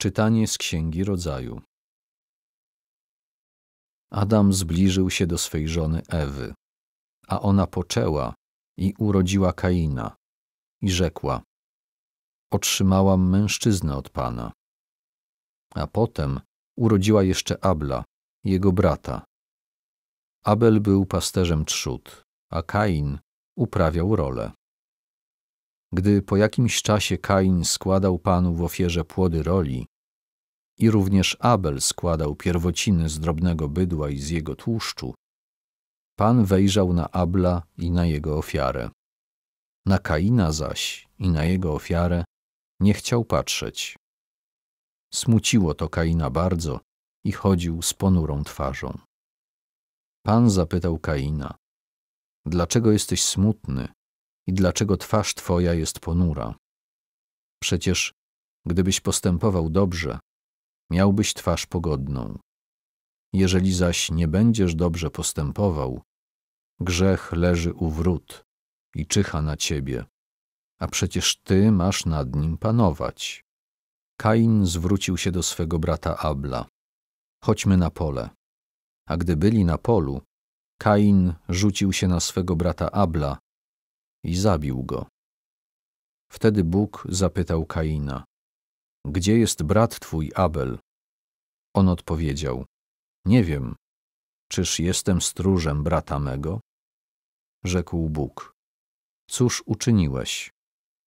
Czytanie z Księgi Rodzaju. Adam zbliżył się do swej żony Ewy, a ona poczęła i urodziła Kaina i rzekła: Otrzymałam mężczyznę od Pana. A potem urodziła jeszcze Abla, jego brata. Abel był pasterzem trzód, a Kain uprawiał rolę. Gdy po jakimś czasie Kain składał Panu w ofierze płody roli i również Abel składał pierwociny z drobnego bydła i z jego tłuszczu, Pan wejrzał na Abla i na jego ofiarę. Na Kaina zaś i na jego ofiarę nie chciał patrzeć. Smuciło to Kaina bardzo i chodził z ponurą twarzą. Pan zapytał Kaina: Dlaczego jesteś smutny? i dlaczego twarz Twoja jest ponura? Przecież, gdybyś postępował dobrze, miałbyś twarz pogodną. Jeżeli zaś nie będziesz dobrze postępował, grzech leży u wrót i czyha na ciebie, a przecież ty masz nad nim panować. Kain zwrócił się do swego brata Abla. Chodźmy na pole. A gdy byli na polu, Kain rzucił się na swego brata Abla i zabił go. Wtedy Bóg zapytał Kaina: Gdzie jest brat twój Abel? On odpowiedział: Nie wiem, czyż jestem stróżem brata mego? Rzekł Bóg: Cóż uczyniłeś?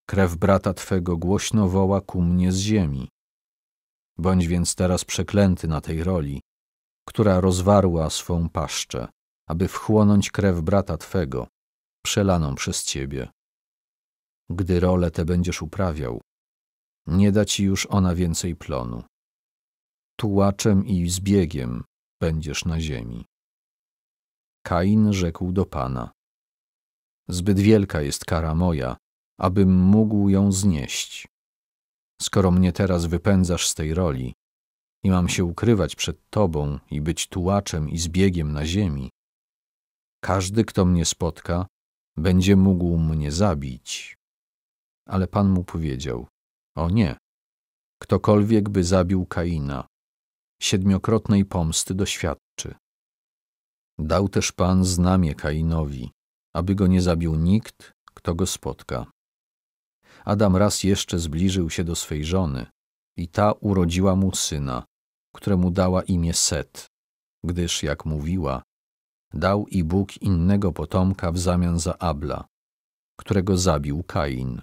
Krew brata twego głośno woła ku mnie z ziemi. Bądź więc teraz przeklęty na tej roli, która rozwarła swą paszczę, aby wchłonąć krew brata twego przelaną przez ciebie. Gdy role te będziesz uprawiał, nie da ci już ona więcej plonu. Tułaczem i zbiegiem będziesz na ziemi. Kain rzekł do Pana: Zbyt wielka jest kara moja, abym mógł ją znieść. Skoro mnie teraz wypędzasz z tej roli i mam się ukrywać przed Tobą i być tułaczem i zbiegiem na ziemi, każdy, kto mnie spotka, będzie mógł mnie zabić. Ale Pan mu powiedział: O nie, ktokolwiek by zabił Kaina, siedmiokrotnej pomsty doświadczy. Dał też Pan znamie Kainowi, aby go nie zabił nikt, kto go spotka. Adam raz jeszcze zbliżył się do swej żony i ta urodziła mu syna, któremu dała imię Set, gdyż, jak mówiła, dał i Bóg innego potomka w zamian za Abla, którego zabił Kain.